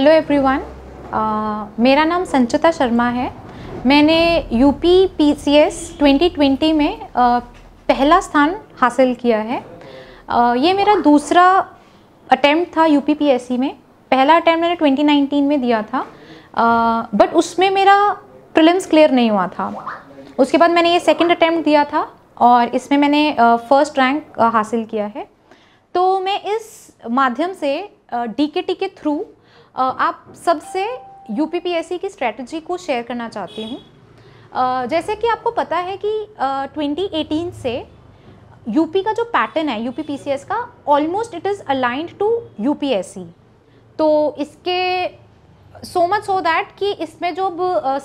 Hello everyone uh, मेरा नाम संचिता शर्मा है मैंने यूपी पीसीएस 2020 में uh, पहला स्थान हासिल किया है uh, ये मेरा दूसरा अटैम्प्ट था यूपी पीएससी में पहला अटैम्प्ट मैंने 2019 में दिया था बट uh, उसमें मेरा प्रिलिम्स क्लियर नहीं हुआ था उसके बाद मैंने ये सेकंड अटैम्प्ट दिया था और इसमें मैंने फर्स्ट uh, रैंक uh, हासिल किया है तो मैं इस माध्यम से डी के थ्रू आप सबसे यू की स्ट्रैटेजी को शेयर करना चाहती हूँ जैसे कि आपको पता है कि 2018 से यूपी का जो पैटर्न है यूपी पीसीएस का almost it is aligned to you तो इसके सो मच सो दैट कि इसमें जो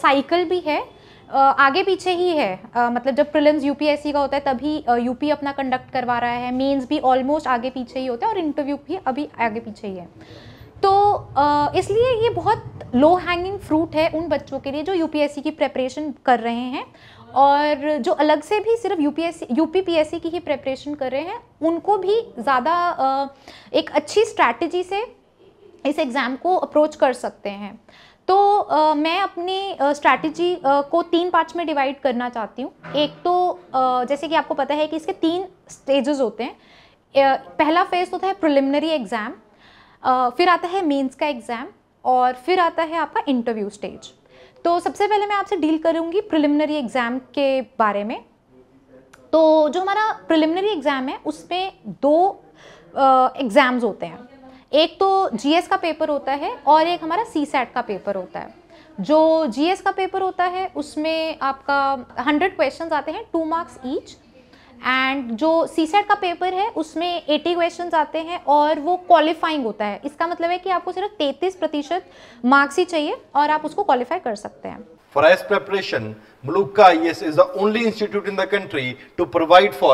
साइकिल भी है Uh, आगे पीछे ही है uh, मतलब जब प्रिलिम्स यू का होता है तभी यूपी uh, अपना कंडक्ट करवा रहा है मेंस भी ऑलमोस्ट आगे पीछे ही होता है और इंटरव्यू भी अभी आगे पीछे ही है तो इसलिए ये बहुत लो हैंगिंग फ्रूट है उन बच्चों के लिए जो यू की प्रेपरेशन कर रहे हैं और जो अलग से भी सिर्फ यूपीएससी यूपीपीएससी की ही प्रेपरेशन कर रहे हैं उनको भी ज़्यादा एक अच्छी स्ट्रैटेजी से इस एग्ज़ाम को अप्रोच कर सकते हैं तो आ, मैं अपनी स्ट्रैटेजी को तीन पार्ट्स में डिवाइड करना चाहती हूँ एक तो आ, जैसे कि आपको पता है कि इसके तीन स्टेजेस होते हैं पहला फेज़ होता है प्रिलिमिनरी एग्ज़ाम फिर आता है मेंस का एग्ज़ाम और फिर आता है आपका इंटरव्यू स्टेज तो सबसे पहले मैं आपसे डील करूँगी प्रिलिमिनरी एग्ज़ाम के बारे में तो जो हमारा प्रिलिमिनरी एग्ज़ाम है उसमें दो एग्ज़ाम्स होते हैं एक तो जीएस का पेपर होता है और एक हमारा सी का पेपर होता है जो जीएस का पेपर होता है उसमें आपका हंड्रेड क्वेश्चन आते हैं टू मार्क्स ईच एंड जो सी का पेपर है उसमें 80 क्वेश्चंस आते हैं और वो क्वालिफाइंग होता है इसका मतलब है कि आपको सिर्फ 33 प्रतिशत मार्क्स ही चाहिए और आप उसको क्वालिफाई कर सकते हैं For IS preparation, Maluka IS is the only institute in the country to provide for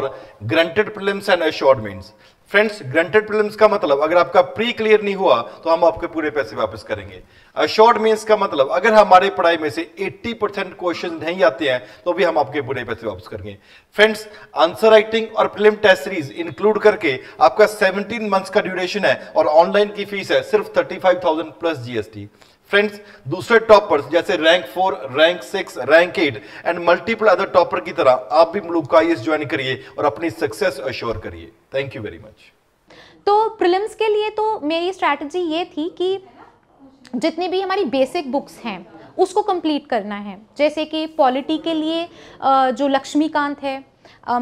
granted prelims and assured mains. Friends granted prelims का मतलब अगर आपका प्री क्लियर नहीं हुआ तो हम आपके पूरे पैसे वापस करेंगे अशोर्ड मीन्स का मतलब अगर हमारे पढ़ाई में से 80 परसेंट क्वेश्चन नहीं आते हैं तो भी हम आपके पूरे पैसे वापस करेंगे फ्रेंड्स आंसर राइटिंग और प्रीलिम टेस्ट सीरीज इंक्लूड करके आपका 17 मंथ्स का ड्यूरेशन है और ऑनलाइन की फीस है सिर्फ थर्टी प्लस जीएसटी फ्रेंड्स दूसरे टॉपर्स जैसे rank four rank six rank eight and multiple other topper की तरह आप भी मुलूक ज्वाइन करिए और अपनी सक्सेस अश्योर करिए थैंक यू वेरी मच तो प्रिलिम्स के लिए तो मेरी स्ट्रैटेजी ये थी कि जितने भी हमारी बेसिक बुक्स हैं उसको कंप्लीट करना है जैसे कि पॉलिटी के लिए जो लक्ष्मीकांत है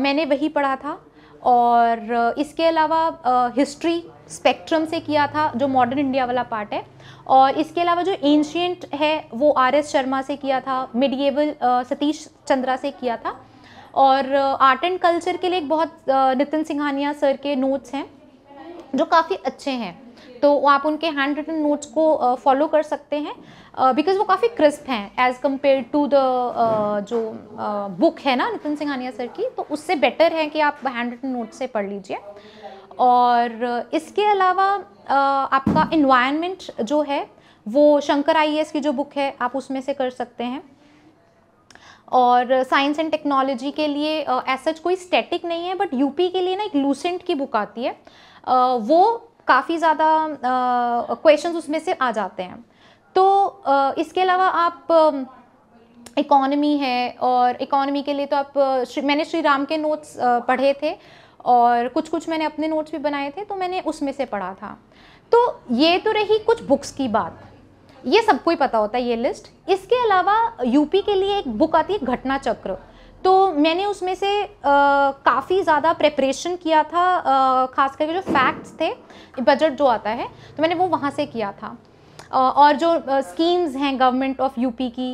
मैंने वही पढ़ा था और इसके अलावा हिस्ट्री स्पेक्ट्रम से किया था जो मॉडर्न इंडिया वाला पार्ट है और इसके अलावा जो एंशियंट है वो आर एस शर्मा से किया था मिडिएवल सतीश चंद्रा से किया था और आर्ट एंड कल्चर के लिए एक बहुत नितिन सिंघानिया सर के नोट्स हैं जो काफ़ी अच्छे हैं तो आप उनके हैंड रिटन नोट्स को फॉलो कर सकते हैं बिकॉज uh, वो काफ़ी क्रिस्प हैं एज़ कम्पेयर टू द जो बुक uh, है ना नितिन सिंघानिया सर की तो उससे बेटर है कि आप हैंड रिटन नोट से पढ़ लीजिए और uh, इसके अलावा uh, आपका इन्वायरमेंट जो है वो शंकर आई की जो बुक है आप उसमें से कर सकते हैं और साइंस एंड टेक्नोलॉजी के लिए एज uh, सच कोई स्टैटिक नहीं है बट यूपी के लिए ना एक लूसेंट की बुक आती है uh, वो काफ़ी ज़्यादा क्वेश्चंस उसमें से आ जाते हैं तो इसके अलावा आप इकॉनमी है और इकॉनमी के लिए तो आप मैंने श्री राम के नोट्स पढ़े थे और कुछ कुछ मैंने अपने नोट्स भी बनाए थे तो मैंने उसमें से पढ़ा था तो ये तो रही कुछ बुक्स की बात ये सबको ही पता होता है ये लिस्ट इसके अलावा यूपी के लिए एक बुक आती है घटना चक्र तो मैंने उसमें से काफ़ी ज़्यादा प्रेपरेशन किया था खास करके जो फैक्ट्स थे बजट जो आता है तो मैंने वो वहाँ से किया था और जो स्कीम्स हैं गवर्नमेंट ऑफ यूपी की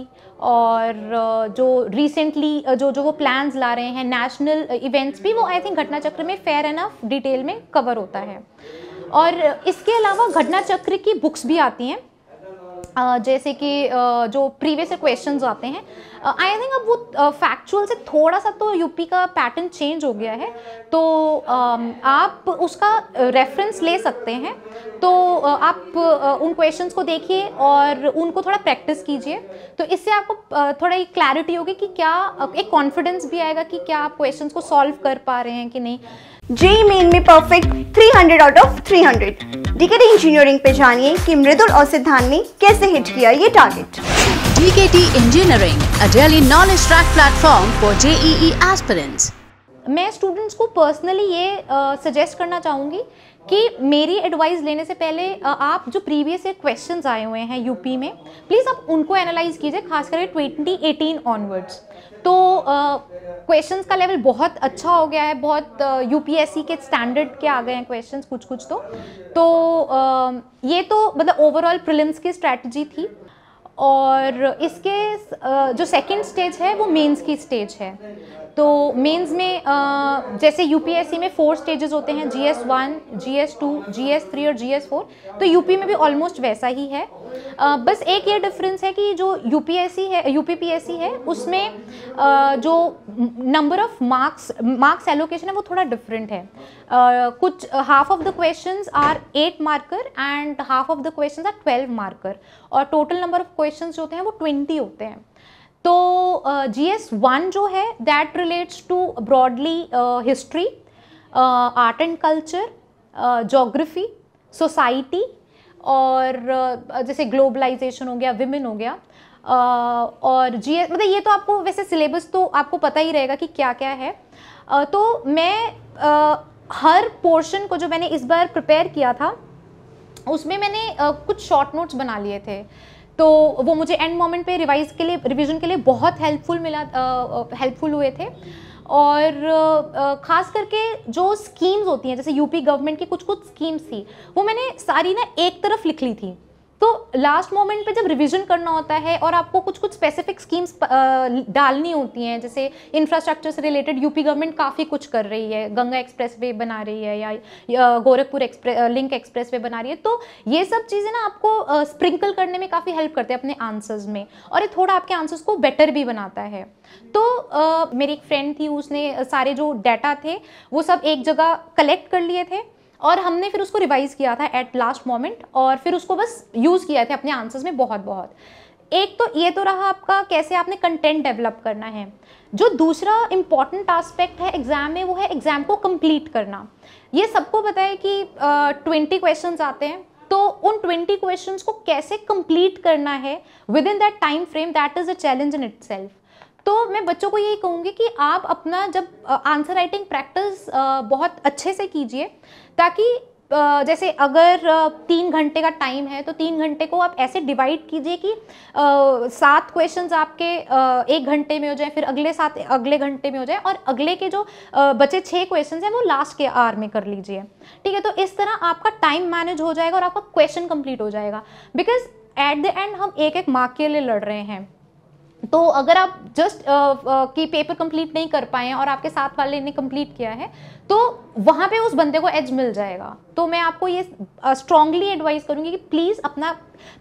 और जो रिसेंटली जो जो वो प्लान्स ला रहे हैं नेशनल इवेंट्स भी वो आई थिंक घटना चक्र में फेयर एनफ डिटेल में कवर होता है और इसके अलावा घटना चक्र की बुक्स भी आती हैं जैसे कि जो प्रीवियस क्वेश्चंस आते हैं आई थिंक अब वो फैक्चुअल से थोड़ा सा तो यूपी का पैटर्न चेंज हो गया है तो आप उसका रेफरेंस ले सकते हैं तो आप उन क्वेश्चंस को देखिए और उनको थोड़ा प्रैक्टिस कीजिए तो इससे आपको थोड़ा एक क्लैरिटी होगी कि क्या एक कॉन्फिडेंस भी आएगा कि क्या आप क्वेश्चंस को सॉल्व कर पा रहे हैं कि नहीं जेई मेन में perfect 300 out of 300 DKT engineering पे जानिए कि मृदुल और सिद्धांत ने कैसे हिट किया ये target DKT engineering a knowledge track platform for JEE aspirants मैं स्टूडेंट्स को पर्सनली ये सजेस्ट uh, करना चाहूँगी कि मेरी एडवाइस लेने से पहले uh, आप जो प्रीवियस ईयर क्वेश्चन आए हुए हैं यूपी में प्लीज़ आप उनको एनालाइज कीजिए खासकर करके 2018 ऑनवर्ड्स तो क्वेश्चन uh, का लेवल बहुत अच्छा हो गया है बहुत यू uh, के स्टैंडर्ड के आ गए हैं क्वेश्चन कुछ कुछ तो तो uh, ये तो मतलब ओवरऑल प्रिलिम्स की स्ट्रैटेजी थी और इसके जो सेकेंड स्टेज है वो मेंस की स्टेज है तो मेंस में आ, जैसे यूपीएससी में फोर स्टेजेस होते हैं G S one G S two G S three और जी एस फोर तो यूपी में भी ऑलमोस्ट वैसा ही है आ, बस एक ये डिफरेंस है कि जो यूपीएससी है यूपीपीएससी है उसमें आ, जो number of marks marks allocation है वो थोड़ा डिफरेंट है आ, कुछ half of the question are eight marker and half of the question are twelve marker और टोटल नंबर ऑफ क्वेश्चन जो होते हैं वो ट्वेंटी होते हैं तो जी एस वन जो है that relates to broadly history art and culture geography society और uh, जैसे ग्लोबलाइजेशन हो गया विमेन हो गया Uh, और जी एस मतलब ये तो आपको वैसे सिलेबस तो आपको पता ही रहेगा कि क्या क्या है uh, तो मैं uh, हर पोर्शन को जो मैंने इस बार प्रिपेयर किया था उसमें मैंने कुछ शॉर्ट नोट्स बना लिए थे तो वो मुझे एंड मोमेंट पे रिवाइज के लिए रिवीजन के लिए बहुत हेल्पफुल मिला हेल्पफुल हुए थे और ख़ास करके जो स्कीम्स होती हैं जैसे यूपी गवर्नमेंट की कुछ कुछ स्कीम्स थी वो मैंने सारी ना एक तरफ लिख ली थी तो लास्ट मोमेंट पे जब रिवीजन करना होता है और आपको कुछ कुछ स्पेसिफिक स्कीम्स डालनी होती हैं जैसे इंफ्रास्ट्रक्चर से रिलेटेड यूपी गवर्नमेंट काफ़ी कुछ कर रही है गंगा एक्सप्रेस वे बना रही है या Gorakhpur express link expressway बना रही है तो ये सब चीज़ें ना आपको स्प्रिंकल करने में काफ़ी हेल्प करते हैं अपने आंसर्स में और ये थोड़ा आपके आंसर्स को बेटर भी बनाता है तो मेरी एक फ्रेंड थी उसने सारे जो डाटा थे वो सब एक जगह कलेक्ट कर लिए थे और हमने फिर उसको रिवाइज किया था एट लास्ट मोमेंट और फिर उसको बस यूज़ किया था अपने आंसर्स में बहुत बहुत एक तो ये तो रहा आपका कैसे आपने कंटेंट डेवलप करना है जो दूसरा इम्पॉर्टेंट आस्पेक्ट है एग्ज़ाम में वो है एग्ज़ाम को कंप्लीट करना ये सबको पता है कि ट्वेंटी uh, क्वेश्चंस आते हैं तो उन ट्वेंटी क्वेश्चंस को कैसे कंप्लीट करना है within that time frame that is a challenge in itself तो मैं बच्चों को यही कहूँगी कि आप अपना जब आंसर राइटिंग प्रैक्टिस बहुत अच्छे से कीजिए ताकि जैसे अगर तीन घंटे का टाइम है तो तीन घंटे को आप ऐसे डिवाइड कीजिए कि सात क्वेश्चंस आपके एक घंटे में हो जाए फिर अगले सात अगले घंटे में हो जाए और अगले के जो बचे छः क्वेश्चंस हैं वो लास्ट के आर में कर लीजिए ठीक है तो इस तरह आपका टाइम मैनेज हो जाएगा और आपका क्वेश्चन कंप्लीट हो जाएगा बिकॉज एट द एंड हम एक एक मार्क के लिए लड़ रहे हैं तो अगर आप जस्ट uh, uh, कि पेपर कंप्लीट नहीं कर पाए और आपके साथ वाले ने कंप्लीट किया है तो वहाँ पे उस बंदे को एज मिल जाएगा तो मैं आपको ये स्ट्रांगली uh, एडवाइस करूँगी कि प्लीज़ अपना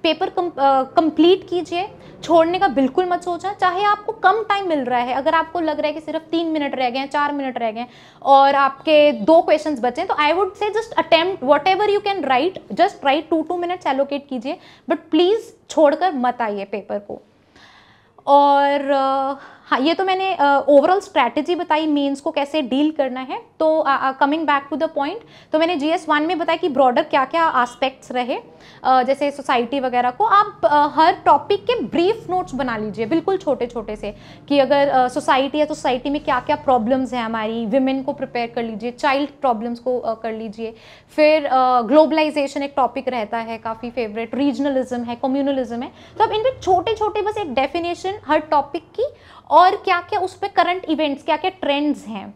पेपर कंप्लीट कीजिए छोड़ने का बिल्कुल मत सोचा चाहे आपको कम टाइम मिल रहा है अगर आपको लग रहा है कि सिर्फ तीन मिनट रह गए हैं चार मिनट रह गए हैं और आपके दो क्वेश्चंस बचे हैं तो I would say just attempt whatever you can write just write two two minutes allocate कीजिए बट प्लीज़ छोड़कर मत आइए पेपर को और हाँ ये तो मैंने ओवरऑल uh, स्ट्रैटेजी बताई मेंस को कैसे डील करना है तो coming back to the point तो मैंने जीएस वन में बताया कि ब्रॉडर क्या क्या आस्पेक्ट्स रहे uh, जैसे सोसाइटी वगैरह को आप uh, हर टॉपिक के ब्रीफ नोट्स बना लीजिए बिल्कुल छोटे छोटे से कि अगर सोसाइटी है तो सोसाइटी में क्या क्या प्रॉब्लम्स हैं हमारी विमेन को प्रिपेयर कर लीजिए चाइल्ड प्रॉब्लम्स को कर लीजिए फिर ग्लोबलाइजेशन एक टॉपिक रहता है काफ़ी फेवरेट रीजनलिज्म है कम्युनलिज्म है तो आप इन छोटे छोटे बस एक डेफिनेशन हर टॉपिक की और क्या क्या उस पर करंट इवेंट्स क्या क्या ट्रेंड्स हैं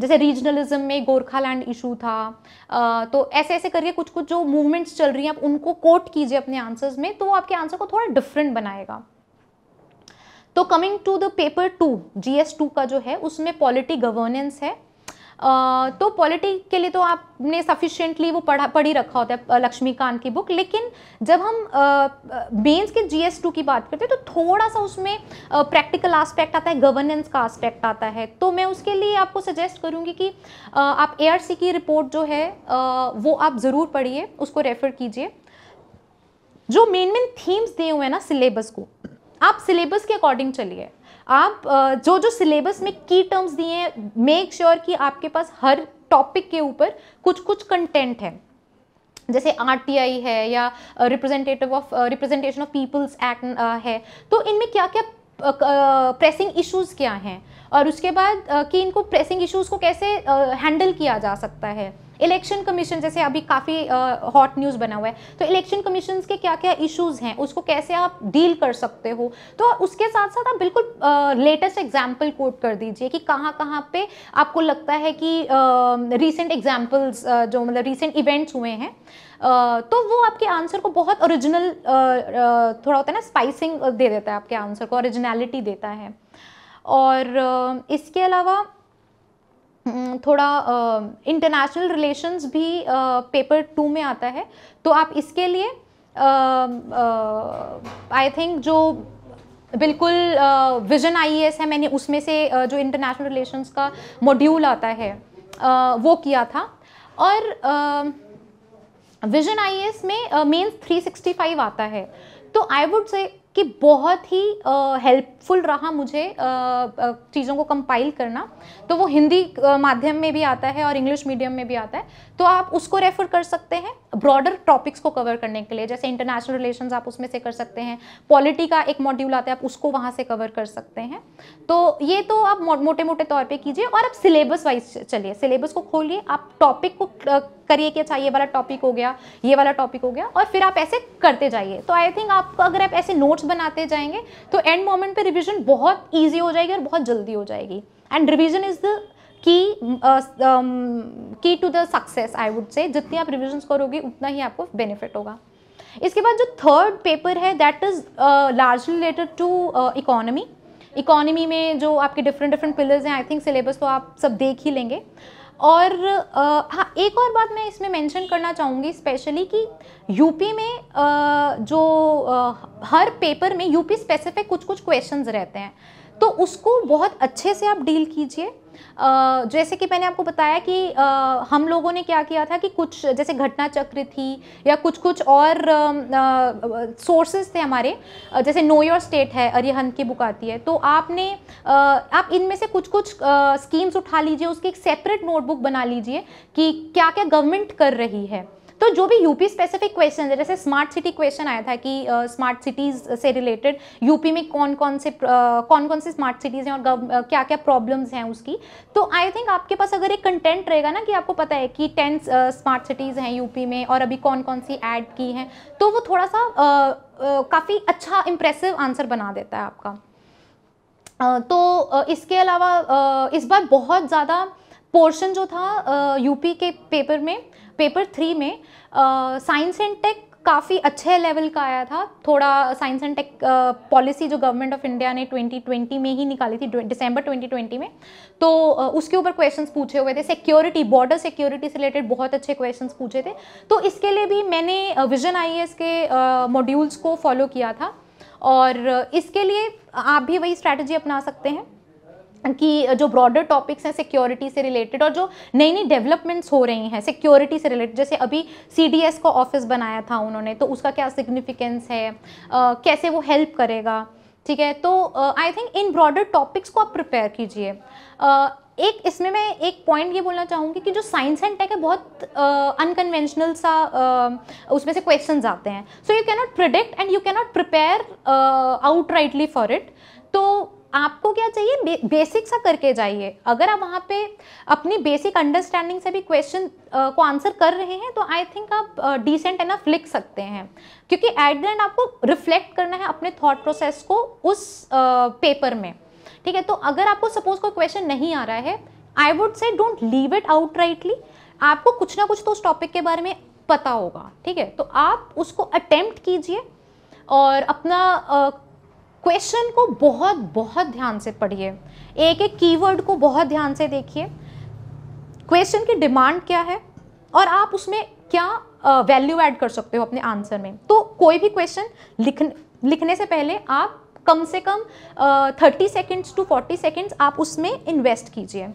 जैसे रीजनलिज्म में गोरखालैंड इशू था तो ऐसे ऐसे करके कुछ कुछ जो मूवमेंट्स चल रही हैं आप उनको कोट कीजिए अपने आंसर्स में तो वो आपके आंसर को थोड़ा डिफरेंट बनाएगा तो coming to the paper two G S two का जो है उसमें पॉलिटी गवर्नेंस है तो पॉलिटी के लिए तो आपने सफिशेंटली वो पढ़ा पढ़ी रखा होता है लक्ष्मीकांत की बुक लेकिन जब हम मेंस के एस टू की बात करते हैं तो थोड़ा सा उसमें प्रैक्टिकल आस्पेक्ट आता है गवर्नेंस का आस्पेक्ट आता है तो मैं उसके लिए आपको सजेस्ट करूँगी कि आप सी की रिपोर्ट जो है वो आप ज़रूर पढ़िए उसको रेफ़र कीजिए जो मेन मेन थीम्स दिए हुए हैं ना सिलेबस को आप सिलेबस के अकॉर्डिंग चलिए आप जो जो सिलेबस में की टर्म्स दिए हैं मेक श्योर कि आपके पास हर टॉपिक के ऊपर कुछ कुछ कंटेंट है जैसे आरटीआई है या representative of representation of people's act है तो इनमें क्या क्या प्रेसिंग इश्यूज क्या हैं और उसके बाद कि इनको प्रेसिंग इश्यूज को कैसे हैंडल किया जा सकता है इलेक्शन कमीशन जैसे अभी काफ़ी हॉट न्यूज़ बना हुआ है तो इलेक्शन कमीशन के क्या क्या इशूज़ हैं उसको कैसे आप डील कर सकते हो तो उसके साथ साथ आप बिल्कुल लेटेस्ट एग्जाम्पल कोट कर दीजिए कि कहाँ कहाँ पे आपको लगता है कि रिसेंट एग्जाम्पल्स जो मतलब रिसेंट इवेंट्स हुए हैं तो वो आपके आंसर को बहुत ओरिजिनल थोड़ा होता है ना स्पाइसिंग दे देता है आपके आंसर को ओरिजिनलिटी देता है और इसके अलावा हम्म, थोड़ा इंटरनेशनल uh, रिलेशंस भी पेपर uh, टू में आता है तो आप इसके लिए आई uh, थिंक जो बिल्कुल विजन आई है मैंने उसमें से जो इंटरनेशनल रिलेशंस का मॉड्यूल आता है वो किया था और विजन आई में सिक्सटी 365 आता है तो आई वुड से कि बहुत ही हेल्पफुल uh, रहा मुझे uh, चीज़ों को कंपाइल करना तो वो हिंदी माध्यम में भी आता है और इंग्लिश मीडियम में भी आता है तो आप उसको रेफ़र कर सकते हैं ब्रॉडर टॉपिक्स को कवर करने के लिए जैसे इंटरनेशनल रिलेशन आप उसमें से कर सकते हैं पॉलिटी का एक मॉड्यूल आता है आप उसको वहाँ से कवर कर सकते हैं तो ये तो आप मोटे मोटे तौर पर कीजिए और आप सिलेबस वाइज चलिए सिलेबस को खोलिए आप टॉपिक को करिए कि अच्छा ये वाला टॉपिक हो गया ये वाला टॉपिक हो गया और फिर आप ऐसे करते जाइए तो आई थिंक आप अगर आप ऐसे नोट्स बनाते जाएंगे तो एंड मोमेंट पे रिविजन बहुत ईजी हो जाएगी और बहुत जल्दी हो जाएगी and revision is the key key to the success I would say जितनी आप रिविजन करोगे उतना ही आपको बेनिफिट होगा इसके बाद जो थर्ड पेपर है that is largely related to economy economy में जो आपके डिफरेंट डिफरेंट पिलर्स हैं आई थिंक सिलेबस तो आप सब देख ही लेंगे और uh, हाँ एक और बात मैं इसमें मेंशन करना चाहूँगी स्पेशली कि यूपी में uh, जो uh, हर पेपर में यूपी स्पेसिफिक कुछ कुछ क्वेश्चंस रहते हैं तो उसको बहुत अच्छे से आप डील कीजिए जैसे कि मैंने आपको बताया कि हम लोगों ने क्या किया था कि कुछ जैसे घटना चक्र थी या कुछ कुछ और सोर्सेज थे हमारे जैसे नो योर स्टेट है अरिहंत की बुक आती है तो आपने आप इनमें से कुछ कुछ स्कीम्स उठा लीजिए उसकी एक सेपरेट नोटबुक बना लीजिए कि क्या क्या गवर्नमेंट कर रही है तो जो भी यूपी स्पेसिफिक क्वेश्चन है जैसे स्मार्ट सिटी क्वेश्चन आया था कि स्मार्ट सिटीज़ से रिलेटेड यूपी में कौन कौन से कौन कौन से स्मार्ट सिटीज़ हैं और क्या क्या प्रॉब्लम्स हैं उसकी तो आई थिंक आपके पास अगर एक कंटेंट रहेगा ना कि आपको पता है कि टेन स्मार्ट सिटीज़ हैं यूपी में और अभी कौन कौन सी ऐड की हैं तो वो थोड़ा सा काफ़ी अच्छा इम्प्रेसिव आंसर बना देता है आपका तो इसके अलावा इस बार बहुत ज़्यादा पोर्शन जो था यूपी के पेपर में पेपर थ्री में साइंस एंड टेक काफ़ी अच्छे लेवल का आया था थोड़ा साइंस एंड टेक पॉलिसी जो गवर्नमेंट ऑफ इंडिया ने 2020 में ही निकाली थी दिसंबर 2020 में तो uh, उसके ऊपर क्वेश्चंस पूछे हुए थे सिक्योरिटी बॉर्डर सिक्योरिटी से रिलेटेड बहुत अच्छे क्वेश्चंस पूछे थे तो इसके लिए भी मैंने विजन आई के मॉड्यूल्स uh, को फॉलो किया था और इसके लिए आप भी वही स्ट्रैटेजी अपना सकते हैं कि जो ब्रॉडर टॉपिक्स हैं सिक्योरिटी से रिलेटेड और जो नई नई डेवलपमेंट्स हो रही हैं सिक्योरिटी से रिलेटेड जैसे अभी सी का ऑफिस बनाया था उन्होंने तो उसका क्या सिग्निफिकेंस है आ, कैसे वो हेल्प करेगा ठीक है तो I think in broader topics को आप प्रिपेयर कीजिए एक इसमें मैं एक पॉइंट ये बोलना चाहूँगी कि जो साइंस एंड टेक है बहुत अनकन्वेंशनल uh, सा uh, उसमें से क्वेश्चन आते हैं so you cannot predict and you cannot prepare out rightly for it तो आपको क्या चाहिए बे, बेसिक सा करके जाइए अगर आप वहाँ पे अपनी बेसिक अंडरस्टैंडिंग से भी क्वेश्चन को आंसर कर रहे हैं तो आई थिंक आप डिसेंट एनफ लिख सकते हैं क्योंकि एट द एंड आपको रिफ्लेक्ट करना है अपने थॉट प्रोसेस को उस पेपर में ठीक है तो अगर आपको सपोज कोई क्वेश्चन नहीं आ रहा है I would say don't leave it out rightly आपको कुछ ना कुछ तो उस टॉपिक के बारे में पता होगा ठीक है तो आप उसको अटेम्प्ट कीजिए और अपना क्वेश्चन को बहुत बहुत ध्यान से पढ़िए एक एक कीवर्ड को बहुत ध्यान से देखिए क्वेश्चन की डिमांड क्या है और आप उसमें क्या वैल्यू ऐड कर सकते हो अपने आंसर में तो कोई भी क्वेश्चन लिख लिखने से पहले आप कम से कम thirty seconds to forty seconds आप उसमें इन्वेस्ट कीजिए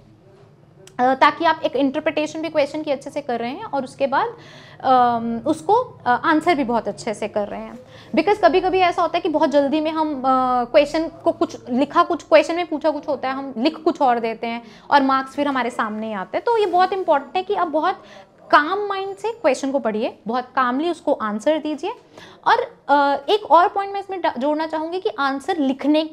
ताकि आप एक इंटरप्रिटेशन भी क्वेश्चन की अच्छे से कर रहे हैं और उसके बाद उसको आंसर भी बहुत अच्छे से कर रहे हैं बिकॉज कभी कभी ऐसा होता है कि बहुत जल्दी में हम क्वेश्चन को कुछ लिखा कुछ क्वेश्चन में पूछा कुछ होता है हम लिख कुछ और देते हैं और मार्क्स फिर हमारे सामने आते हैं तो ये बहुत इंपॉर्टेंट है कि आप बहुत काम माइंड से क्वेश्चन को पढ़िए बहुत कामली उसको आंसर दीजिए और एक और पॉइंट मैं इसमें जोड़ना चाहूँगी कि आंसर लिखने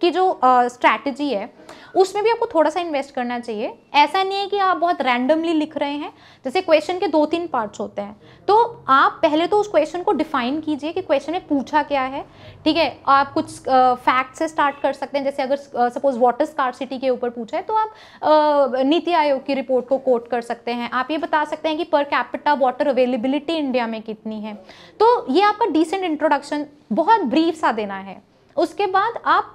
की जो स्ट्रैटेजी है उसमें भी आपको थोड़ा सा इन्वेस्ट करना चाहिए ऐसा नहीं है कि आप बहुत रैंडमली लिख रहे हैं जैसे क्वेश्चन के दो तीन पार्ट्स होते हैं तो आप पहले तो उस क्वेश्चन को डिफाइन कीजिए कि क्वेश्चन में पूछा क्या है ठीक है आप कुछ फैक्ट uh, से स्टार्ट कर सकते हैं जैसे अगर सपोज वाटर सिटी के ऊपर पूछा है तो आप uh, नीति आयोग की रिपोर्ट को कोट कर सकते हैं आप ये बता सकते हैं कि per capita water availability India में कितनी है तो ये आपका डिसेंट इंट्रोडक्शन बहुत ब्रीफ सा देना है उसके बाद आप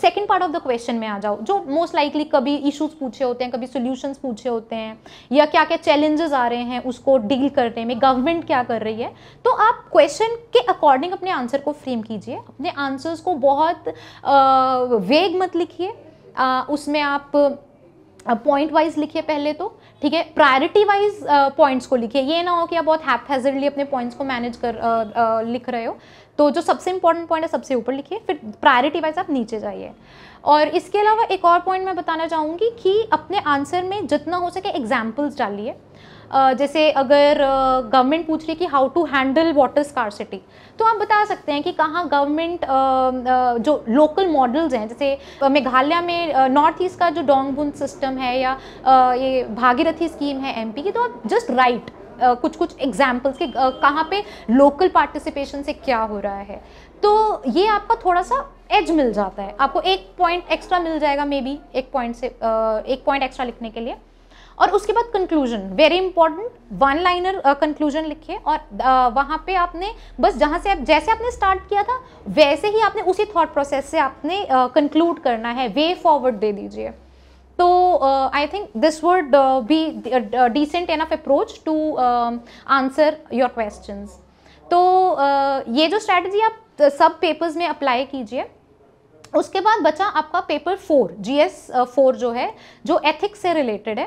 second part of the question में आ जाओ जो मोस्ट लाइकली कभी इश्यूज पूछे होते हैं कभी सोल्यूशंस पूछे होते हैं या क्या क्या चैलेंजेस आ रहे हैं उसको डील करने में गवर्नमेंट क्या कर रही है तो आप क्वेश्चन के अकॉर्डिंग अपने आंसर को फ्रेम कीजिए अपने आंसर्स को बहुत वेग मत लिखिए उसमें आप पॉइंट वाइज लिखिए पहले तो ठीक है प्रायोरिटी वाइज पॉइंट्स को लिखिए ये ना हो कि आप बहुत हैपथेजरली अपने पॉइंट्स को मैनेज कर uh, uh, लिख रहे हो तो जो सबसे इंपॉर्टेंट पॉइंट है सबसे ऊपर लिखिए फिर प्रायोरिटी वाइज आप नीचे जाइए और इसके अलावा एक और पॉइंट मैं बताना चाहूँगी कि अपने आंसर में जितना हो सके एग्जाम्पल्स डालिए Uh, जैसे अगर गवर्नमेंट uh, पूछ रही कि how to handle water scarcity तो आप बता सकते हैं कि कहाँ गवर्नमेंट uh, जो लोकल मॉडल्स हैं जैसे मेघालय में नॉर्थ ईस्ट का जो डोंगबुन सिस्टम है या ये भागीरथी स्कीम है एमपी की तो आप जस्ट राइट कुछ कुछ एग्जाम्पल्स के कहाँ पे लोकल पार्टिसिपेशन से क्या हो रहा है तो ये आपका थोड़ा सा एज मिल जाता है आपको एक पॉइंट एक्स्ट्रा मिल जाएगा मे बी एक पॉइंट से एक पॉइंट एक्स्ट्रा लिखने के लिए और उसके बाद conclusion very important one liner conclusion लिखिए और uh, वहाँ पे आपने बस जहाँ से आप जैसे आपने स्टार्ट किया था वैसे ही आपने उसी थॉट प्रोसेस से आपने कंक्लूड uh, करना है वे फॉरवर्ड दे दीजिए तो I think this would be decent enough approach to answer your questions तो uh, ये जो स्ट्रैटेजी आप सब uh, पेपर्स में अप्लाई कीजिए उसके बाद बचा आपका paper four G S four जो है जो एथिक्स से रिलेटेड है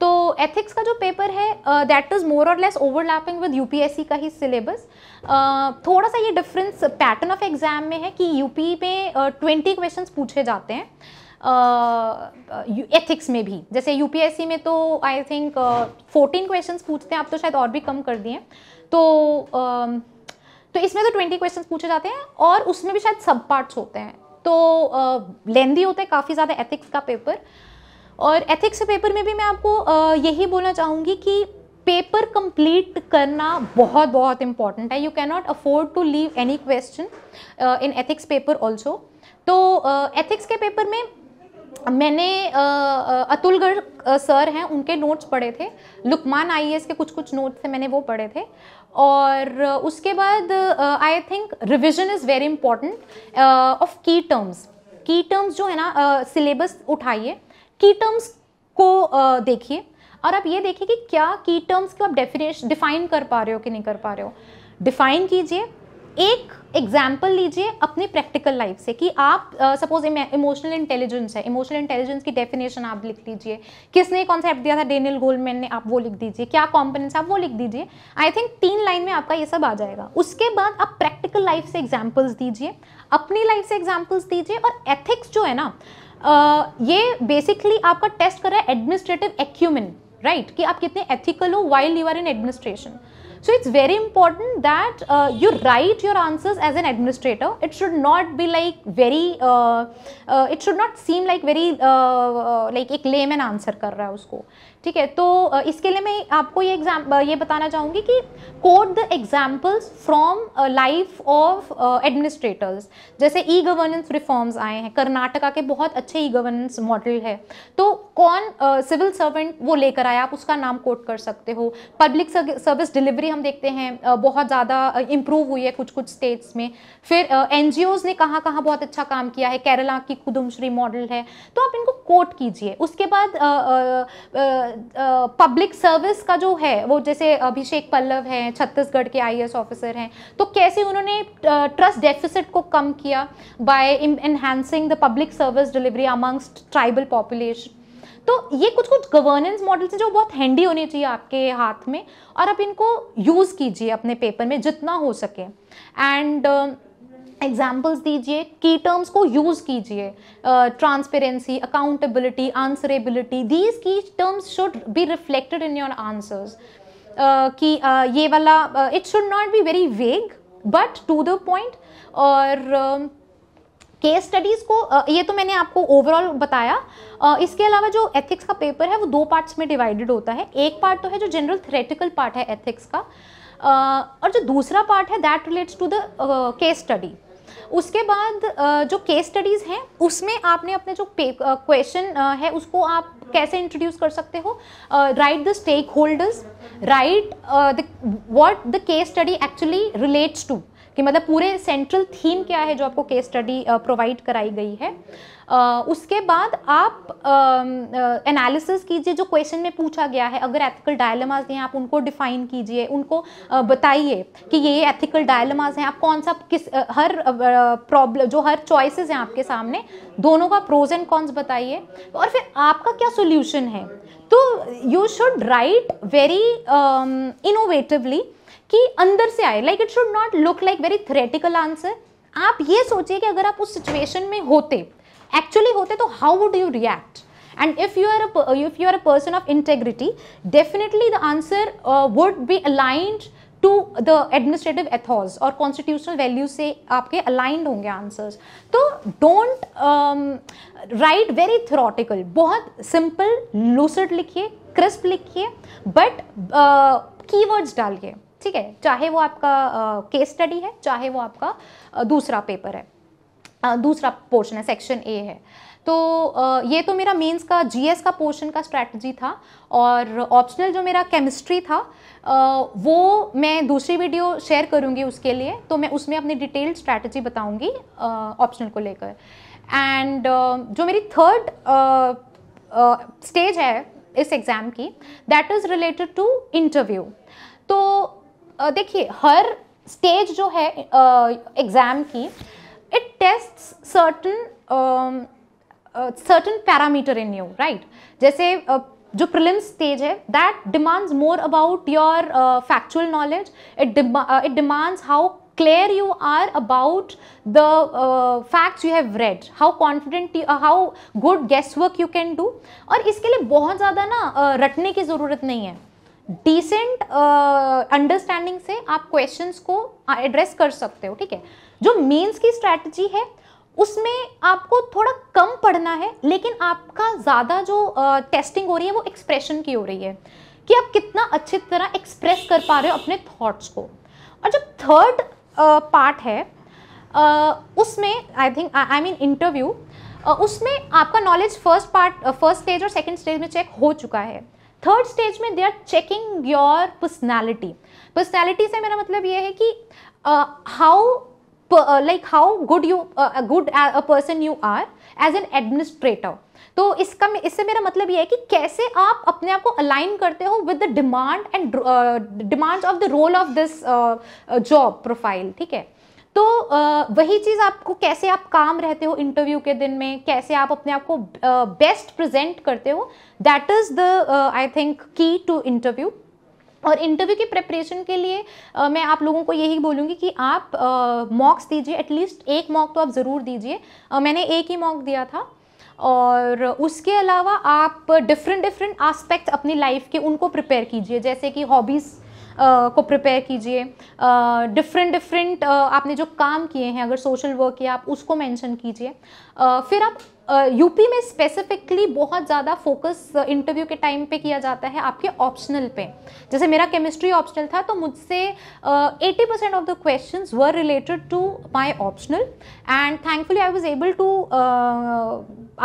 तो एथिक्स का जो पेपर है दैट इज़ मोर और लेस ओवरलैपिंग विद यूपीएससी का ही सिलेबस uh, थोड़ा सा ये डिफरेंस पैटर्न ऑफ एग्ज़ाम में है कि यूपी में ट्वेंटी uh, क्वेश्चंस पूछे जाते हैं एथिक्स में भी जैसे यूपीएससी में तो आई थिंक फोर्टीन क्वेश्चन पूछते हैं आप तो शायद और भी कम कर दिए तो uh, तो इसमें तो ट्वेंटी क्वेश्चन पूछे जाते हैं और उसमें भी शायद सब पार्ट्स होते हैं तो लेंदी uh, होता है काफ़ी ज़्यादा एथिक्स का पेपर और एथिक्स पेपर में भी मैं आपको uh, यही बोलना चाहूँगी कि पेपर कंप्लीट करना बहुत बहुत इंपॉर्टेंट है you can not afford to leave any question in ethics paper also तो एथिक्स uh, के पेपर में मैंने अतुलगढ़ सर हैं उनके नोट्स पढ़े थे लुकमान आई e के कुछ कुछ नोट्स थे मैंने वो पढ़े थे और उसके बाद I think revision is very important of key terms key terms जो है ना सिलेबस उठाइए की टर्म्स को uh, देखिए और आप ये देखिए कि क्या की टर्म्स को आप डेफिनेशन डिफाइन कर पा रहे हो कि नहीं कर पा रहे हो डिफाइन कीजिए एक एग्जाम्पल लीजिए अपने प्रैक्टिकल लाइफ से कि आप सपोज इमोशनल इंटेलिजेंस है इमोशनल इंटेलिजेंस की डेफिनेशन आप लिख लीजिए किसने कॉन्सेप्ट दिया था डेनियल गोल्डमैन ने आप वो लिख दीजिए क्या कॉम्पोनेंस आप वो लिख दीजिए आई थिंक तीन लाइन में आपका ये सब आ जाएगा उसके बाद आप प्रैक्टिकल लाइफ से एग्जाम्पल्स दीजिए अपनी लाइफ से एग्जाम्पल्स दीजिए और एथिक्स जो है ना uh, ये बेसिकली आपका टेस्ट कर रहा है एडमिनिस्ट्रेटिव एक्यूमिन राइट कि आप कितने एथिकल हो while you are in administration So it's very important that uh, you write your answers as an administrator. It should not be like very, uh, uh, it should not seem like very uh, uh, like a layman answer कर रहा है उसको ठीक है तो इसके लिए मैं आपको ये एग्जाम ये बताना चाहूँगी कि quote the examples from life of administrators जैसे ई गवर्नेंस रिफॉर्म्स आए हैं कर्नाटका के बहुत अच्छे ई गवर्नेंस मॉडल है तो कौन सिविल uh, सर्वेंट वो लेकर आया आप उसका नाम कोट कर सकते हो पब्लिक सर्विस डिलीवरी हम देखते हैं uh, बहुत ज़्यादा इम्प्रूव uh, हुई है कुछ कुछ स्टेट्स में फिर एन uh, ने कहाँ कहाँ बहुत अच्छा काम किया है केरला की कुदुमश्री मॉडल है तो आप इनको कोट कीजिए उसके बाद पब्लिक सर्विस का जो है वो जैसे अभिषेक पल्लव हैं छत्तीसगढ़ के आईएएस ऑफिसर हैं तो कैसे उन्होंने ट्रस्ट डेफिसिट को कम किया by enhancing the public service delivery amongst tribal population तो ये कुछ कुछ गवर्नेंस मॉडल्स हैं जो बहुत हैंडी होने चाहिए आपके हाथ में और आप इनको यूज़ कीजिए अपने पेपर में जितना हो सके एंड uh, एग्जाम्पल्स दीजिए की टर्म्स को यूज़ कीजिए transparency accountability answerability these key terms should be reflected in your answers कि uh, ये वाला it should not be very vague but to the point और केस uh, स्टडीज़ को uh, ये तो मैंने आपको ओवरऑल बताया uh, इसके अलावा जो एथिक्स का पेपर है वो दो पार्ट्स में डिवाइडेड होता है एक पार्ट तो है जो जनरल थ्रेटिकल पार्ट है एथिक्स का uh, और जो दूसरा पार्ट है that relates to the case study उसके बाद जो केस स्टडीज़ हैं उसमें आपने अपने जो क्वेश्चन है उसको आप कैसे इंट्रोड्यूस कर सकते हो write the stakeholders write the what the case study actually relates to कि मतलब पूरे सेंट्रल थीम क्या है जो आपको केस स्टडी प्रोवाइड कराई गई है Uh, उसके बाद आप एनालिसिस uh, कीजिए जो क्वेश्चन में पूछा गया है अगर एथिकल डायलमाज हैं आप उनको डिफाइन कीजिए उनको uh, बताइए कि ये एथिकल डायलमाज हैं आप कौन सा किस uh, हर प्रॉब्लम uh, जो हर चॉइसेस हैं आपके सामने दोनों का प्रोज एंड कॉन्स बताइए और फिर आपका क्या सोल्यूशन है तो you should write very innovatively कि अंदर से आए like it should not look like very theoretical answer आप ये सोचिए कि अगर आप उस सिचुएशन में होते एक्चुअली होते तो how would you react and if you are if you are a person of integrity definitely the answer would be would to the administrative ethos और कॉन्स्टिट्यूशनल वैल्यू से आपके अलाइंड होंगे आंसर्स तो don't write very theoretical बहुत simple lucid लिखिए crisp लिखिए but keywords uh, डालिए ठीक है चाहे वो आपका केस स्टडी है चाहे वो आपका दूसरा पेपर है दूसरा पोर्शन है सेक्शन ए है तो ये तो मेरा मेंस का जीएस का पोर्शन का स्ट्रैटेजी था और ऑप्शनल जो मेरा केमिस्ट्री था वो मैं दूसरी वीडियो शेयर करूँगी उसके लिए तो मैं उसमें अपनी डिटेल्ड स्ट्रैटेजी बताऊँगी ऑप्शनल को लेकर एंड जो मेरी थर्ड स्टेज है इस एग्ज़ाम की that is related to interview तो देखिए हर स्टेज जो है एग्ज़ाम की it test certain certain parameter in you right जैसे uh, जो प्रिलिम्स स्टेज है that demands more about your factual knowledge it it demands how clear you are about the facts you have read how confident how good guesswork you can do और इसके लिए बहुत ज़्यादा ना uh, रटने की ज़रूरत नहीं है डिसेंट अंडरस्टैंडिंग uh, से आप क्वेश्चंस को एड्रेस uh, कर सकते हो ठीक है जो मेंस की स्ट्रैटेजी है उसमें आपको थोड़ा कम पढ़ना है लेकिन आपका ज़्यादा जो टेस्टिंग uh, हो रही है वो एक्सप्रेशन की हो रही है कि आप कितना अच्छी तरह एक्सप्रेस कर पा रहे हो अपने थॉट्स को और जब थर्ड पार्ट है uh, उसमें I think I mean interview उसमें आपका knowledge first part first stage और सेकेंड स्टेज में चेक हो चुका है थर्ड स्टेज में they are checking your personality personality से मेरा मतलब ये है कि how like how good you good person you are as an administrator तो इसका इससे मेरा मतलब ये है कि कैसे आप अपने आप को अलाइन करते हो with the demand and demands of the role of this job profile ठीक है तो वही चीज़ आपको कैसे आप काम रहते हो इंटरव्यू के दिन में कैसे आप अपने आप को बेस्ट प्रेजेंट करते हो that is the I think key to interview और इंटरव्यू की प्रिपरेशन के लिए आ, मैं आप लोगों को यही बोलूँगी कि आप मॉक्स दीजिए एटलीस्ट एक मॉक तो आप ज़रूर दीजिए मैंने एक ही मॉक दिया था और उसके अलावा आप डिफरेंट डिफरेंट आस्पेक्ट्स अपनी लाइफ के उनको प्रिपेयर कीजिए जैसे कि हॉबीज़ को प्रिपेयर कीजिए डिफरेंट डिफरेंट आपने जो काम किए हैं अगर सोशल वर्क किया आप उसको मेंशन कीजिए फिर आप यूपी में स्पेसिफिकली बहुत ज़्यादा फोकस इंटरव्यू के टाइम पे किया जाता है आपके ऑप्शनल पे जैसे मेरा केमिस्ट्री ऑप्शनल था तो मुझसे eighty percent of the question were related to my optional and thankfully I was able to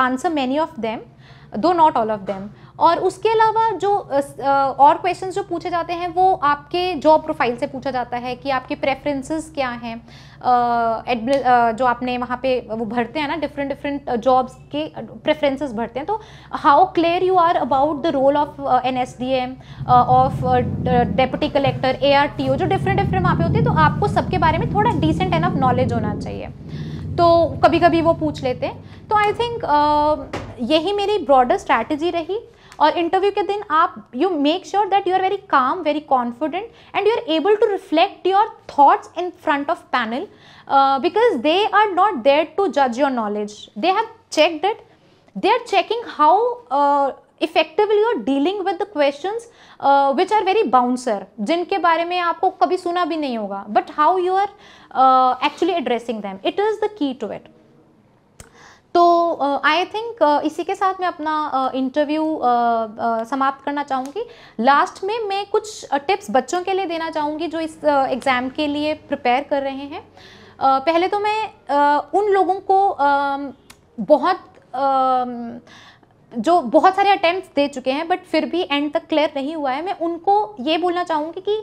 answer many of them though not all of them और उसके अलावा जो और क्वेश्चन जो पूछे जाते हैं वो आपके जॉब प्रोफाइल से पूछा जाता है कि आपके प्रेफरेंसेस क्या हैं जो आपने वहाँ पे वो भरते हैं ना डिफरेंट डिफरेंट जॉब्स के प्रेफरेंसेस भरते हैं तो how clear you are about the role of an S D M of deputy collector A R T O जो डिफरेंट डिफरेंट वहाँ पे होते हैं तो आपको सबके बारे में थोड़ा डिसेंट एन ऑफ नॉलेज होना चाहिए तो कभी कभी वो पूछ लेते हैं तो आई थिंक यही मेरी ब्रॉडर स्ट्रैटेजी रही और इंटरव्यू के दिन आप you make sure that you are very calm very confident and you are able to reflect your thoughts in front of panel because they are not there to जज your knowledge they have checked it they are checking how uh, effectively you are dealing with the questions uh, which are very bouncer जिनके बारे में आपको कभी सुना भी नहीं होगा but how you are uh, actually addressing them it is the key to it तो आई uh, थिंक uh, इसी के साथ मैं अपना इंटरव्यू uh, समाप्त करना चाहूँगी लास्ट में मैं कुछ टिप्स बच्चों के लिए देना चाहूँगी जो इस एग्ज़ाम के लिए प्रिपेयर कर रहे हैं पहले तो मैं उन लोगों को बहुत जो बहुत सारे अटैम्प्ट दे चुके हैं बट फिर भी एंड तक क्लियर नहीं हुआ है मैं उनको ये बोलना चाहूँगी कि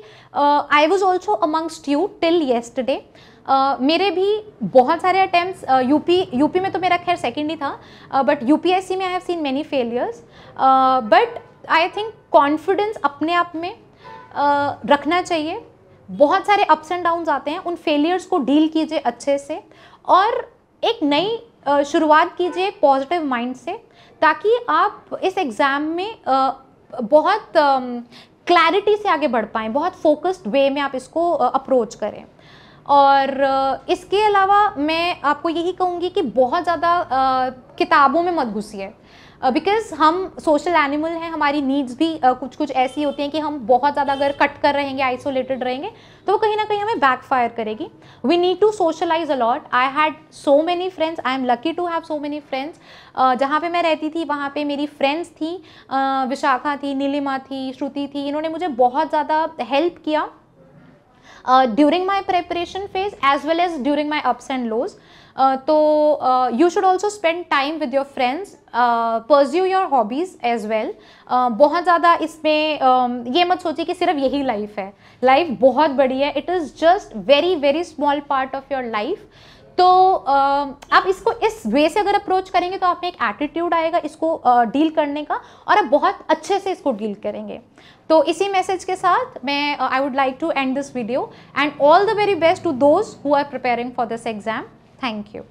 I was also amongst you till yesterday Uh, मेरे भी बहुत सारे अटैम्प्ट यूपी यूपी में तो मेरा खैर सेकेंड ही था but U P S C में I have seen many failures but I think confidence अपने आप में uh, रखना चाहिए बहुत सारे अप्स एंड डाउन्स आते हैं उन फेलियर्स को डील कीजिए अच्छे से और एक नई uh, शुरुआत कीजिए पॉजिटिव माइंड से ताकि आप इस एग्ज़ाम में बहुत क्लैरिटी से आगे बढ़ पाएँ बहुत फोकस्ड वे में आप इसको अप्रोच करें और इसके अलावा मैं आपको यही कहूँगी कि बहुत ज़्यादा किताबों में मत घुसिए बिकॉज uh, हम सोशल एनिमल हैं हमारी नीड्स भी uh, कुछ कुछ ऐसी होती हैं कि हम बहुत ज़्यादा अगर कट कर रहेंगे आइसोलेटेड रहेंगे तो वो कहीं ना कहीं हमें बैकफायर करेगी we need to socialise a lot I had so many friends I am lucky to have so many friends जहाँ पे मैं रहती थी वहाँ पे मेरी फ्रेंड्स थी uh, विशाखा थी नीलिमा थी श्रुति थी इन्होंने मुझे बहुत ज़्यादा हेल्प किया during my preparation phase as well as during my ups and lows Uh, तो you should also spend time with your friends pursue your hobbies as well बहुत ज़्यादा इसमें uh, ये मत सोचिए कि सिर्फ यही लाइफ है लाइफ बहुत बड़ी है it is just very very small part of your life तो uh, आप इसको इस वे से अगर अप्रोच करेंगे तो आप में एक एटीट्यूड आएगा इसको डील uh, करने का और आप बहुत अच्छे से इसको डील करेंगे तो इसी मैसेज के साथ मैं I would like to end this video and all the very best to those who are preparing for this exam Thank you.